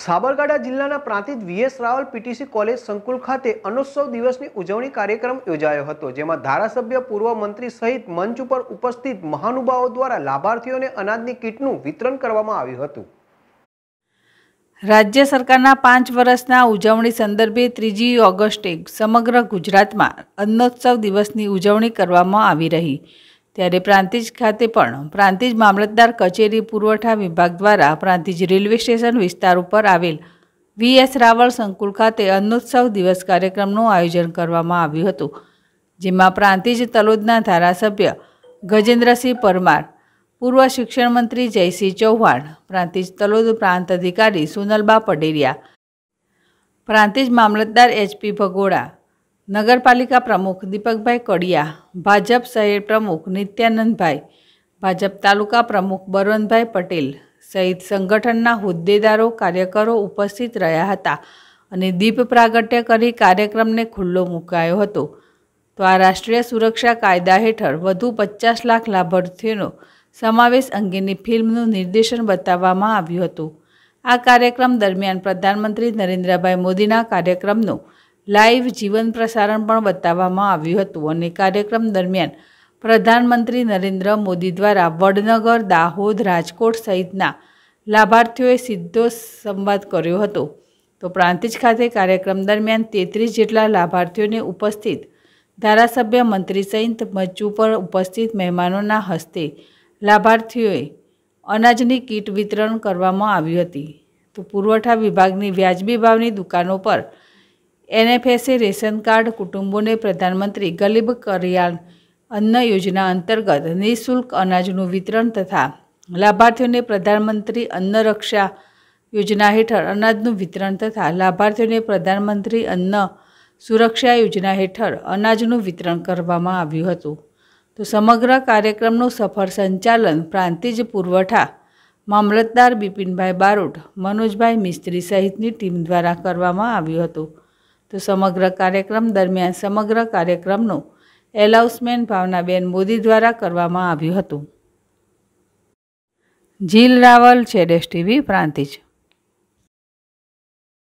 સાબરકાંઠા જિલ્લાના Prantij VS Raval PTC college સંકુલ ખાતે અનુત્સવ દિવસની ઉજવણી કાર્યક્રમ યોજાયો હતો જેમાં ધારાસભ્ય પૂર્વ મંત્રી સહિત મંચ ઉપર ઉપસ્થિત મહાનુભાવો દ્વારા લાભાર્થીઓને અનાજની કીટનું વિતરણ કરવામાં આવ્યું હતું રાજ્ય સરકારના પાંચ વર્ષના ઉજવણી સંદર્ભે ત્રીજી ઓગસ્ટે સમગ્ર ગુજરાતમાં અન્નોત્સવ દિવસની ઉજવણી કરવામાં આવી રહી ત્યારે પ્રાંતિજ ખાતે પણ પ્રાંતિજ મામલતદાર કચેરી પુરવઠા વિભાગ દ્વારા પ્રાંતિજ રેલવે સ્ટેશન વિસ્તાર ઉપર આવેલ વી એસ રાવળ સંકુલ ખાતે અન્નોત્સવ દિવસ કાર્યક્રમનું આયોજન કરવામાં આવ્યું હતું જેમાં પ્રાંતિજ તલોદના ધારાસભ્ય ગજેન્દ્રસિંહ પરમાર પૂર્વ શિક્ષણ મંત્રી જયસિંહ ચૌહાણ પ્રાંતિજ તલોદ પ્રાંત અધિકારી સુનલબા પડેરિયા પ્રાંતિજ મામલતદાર એચપી ભગોડા નગરપાલિકા પ્રમુખ દીપકભાઈ કડિયા ભાજપ શહેર પ્રમુખ નિત્યાનંદભાઈ ભાજપ તાલુકા પ્રમુખ બરવંતભાઈ પટેલ સહિત સંગઠનના હોદ્દેદારો કાર્યકરો ઉપસ્થિત રહ્યા હતા અને દીપ પ્રાગટ્ય કરી કાર્યક્રમને ખુલ્લો મુકાયો હતો તો આ રાષ્ટ્રીય સુરક્ષા કાયદા હેઠળ વધુ પચાસ લાખ લાભાર્થીઓનો સમાવેશ અંગેની ફિલ્મનું નિર્દેશન બતાવવામાં આવ્યું હતું આ કાર્યક્રમ દરમિયાન પ્રધાનમંત્રી નરેન્દ્રભાઈ મોદીના કાર્યક્રમનો લાઈવ જીવન પ્રસારણ પણ બતાવવામાં આવ્યું હતું અને કાર્યક્રમ દરમિયાન પ્રધાનમંત્રી નરેન્દ્ર મોદી દ્વારા વડનગર દાહોદ રાજકોટ સહિતના લાભાર્થીઓએ સીધો સંવાદ કર્યો હતો તો પ્રાંતિજ ખાતે કાર્યક્રમ દરમિયાન તેત્રીસ જેટલા લાભાર્થીઓને ઉપસ્થિત ધારાસભ્ય મંત્રી સહિત મંચ ઉપર ઉપસ્થિત મહેમાનોના હસ્તે લાભાર્થીઓએ અનાજની કીટ વિતરણ કરવામાં આવી હતી તો પુરવઠા વિભાગની વ્યાજબી ભાવની દુકાનો પર એનએફએસએ રેશન કાર્ડ કુટુંબોને પ્રધાનમંત્રી ગરીબ કલ્યાણ અન્ન યોજના અંતર્ગત નિઃશુલ્ક અનાજનું વિતરણ તથા લાભાર્થીઓને પ્રધાનમંત્રી અન્ન રક્ષા યોજના હેઠળ અનાજનું વિતરણ તથા લાભાર્થીઓને પ્રધાનમંત્રી અન્ન સુરક્ષા યોજના હેઠળ અનાજનું વિતરણ કરવામાં આવ્યું હતું તો સમગ્ર કાર્યક્રમનું સફળ સંચાલન પ્રાંતિજ પુરવઠા મામલતદાર બિપિનભાઈ બારોટ મનોજભાઈ મિસ્ત્રી સહિતની ટીમ દ્વારા કરવામાં આવ્યું હતું તો સમગ્ર કાર્યક્રમ દરમિયાન સમગ્ર કાર્યક્રમનું એલાઉસમેન ભાવનાબેન મોદી દ્વારા કરવામાં આવ્યું હતું જીલ રાવલ છે ડેશ ટીવી પ્રાંતિજ